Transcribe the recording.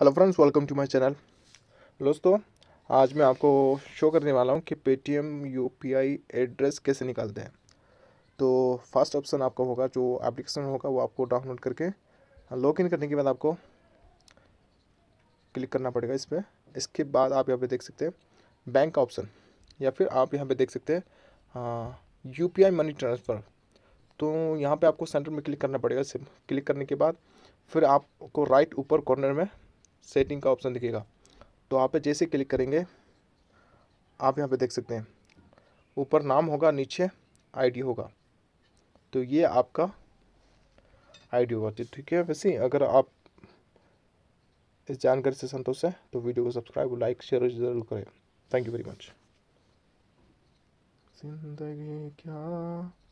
hello friends welcome to my channel दोस्तों आज मैं आपको शो करने वाला हूँ कि पेटीएम यूपीआई एड्रेस कैसे निकालते हैं तो फर्स्ट ऑप्शन आपका होगा जो एप्लीकेशन होगा वो आपको डाउनलोड करके लॉग इन करने के बाद आपको क्लिक करना पड़ेगा इस पर इसके बाद आप यहाँ पे देख सकते हैं बैंक का ऑप्शन या फिर आप यहाँ पर देख सकते हैं यू मनी ट्रांसफ़र तो यहाँ पर आपको सेंटर में क्लिक करना पड़ेगा सिर्फ क्लिक करने के बाद फिर आपको राइट ऊपर कॉर्नर में सेटिंग का ऑप्शन दिखेगा तो आप जैसे क्लिक करेंगे आप यहाँ पे देख सकते हैं ऊपर नाम होगा नीचे आईडी होगा तो ये आपका आईडी होगा तो ठीक है वैसे अगर आप इस जानकारी से संतोष है तो वीडियो को सब्सक्राइब लाइक शेयर जरूर करें थैंक यू वेरी मच जिंदगी क्या